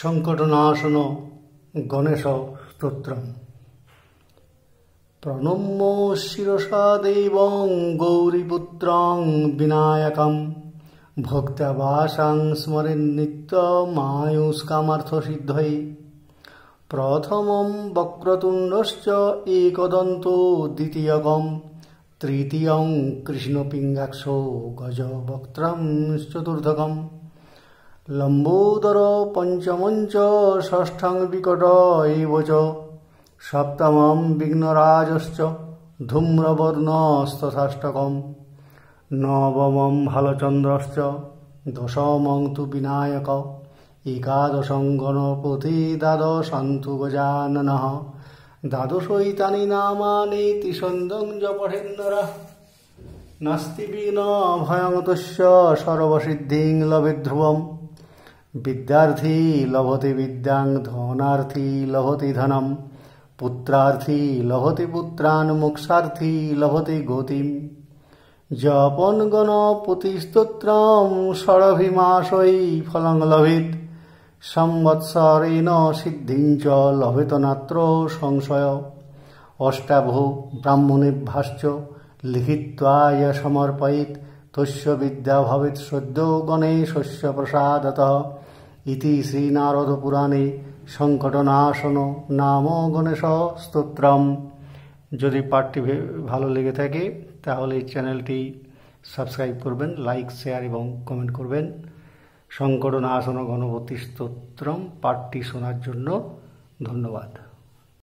সংকটনাশন গণেশ স্তোত্র প্রণম্য শিরসা দেব গৌরীপুত্র বিনায়ক ভক্তাবাসং স্মরে নিত্য মায়ুষ্কামার্থ মায়ুষ্কামার্থসিদ্ধয়ে প্রথম বক্রতুণ্ডশ্চ একদন্ত দ্বিতীয়কম তৃতীয় কৃষ্ণপিঙ্গাক্ষ গজবক্ত্রম চতুর্থকম লম্বোদর পঞ্চমঞ্চ চ ষষ্ঠং বিকট এব চ সপ্তমং বিঘ্নরাজশ্চ ধূম্রবর্ণস্তথাষ্টকম নবমং ভালচন্দ্রশ্চ দশমং তু বিনায়ক একাদশং গণপতি দ্বাদশান্তু গজানন দ্বাদশৈতানি নামানি তিসন্দং জপঠেন্দরঃ নাস্তি বিঘ্ন ভয়ং তুষ্য সর্বসিদ্ধিং লবিধ্রুবম বিদ্যার্থী লভতি বিদ্যাং ধনার্থী লভতি ধনম পুত্রার্থী লভতি পুত্রান মোক্ষার্থী লভতি গতিম জপন গণপতিস্তোত্রম ষড়ভিমাশয়ী ফলং লভিত সম্বৎসরেণ সিদ্ধিঞ্চ লভিত নাত্র সংশয় অষ্টাভ ব্রাহ্মণেভ্যাশ্চ লিখিত্বায় সমর্পয়িত তস্য বিদ্যা ভবিত সদ্য গণে শস্য প্রসাদত ইতি শ্রীনারদ পুরাণে সংকটনাশন নাম গণেশ স্তোত্রম যদি পাঠটি ভালো লেগে থাকে তাহলে এই চ্যানেলটি সাবস্ক্রাইব করবেন লাইক শেয়ার এবং কমেন্ট করবেন সংকটনাশন গণপতি স্তোত্রম পাঠটি শোনার জন্য ধন্যবাদ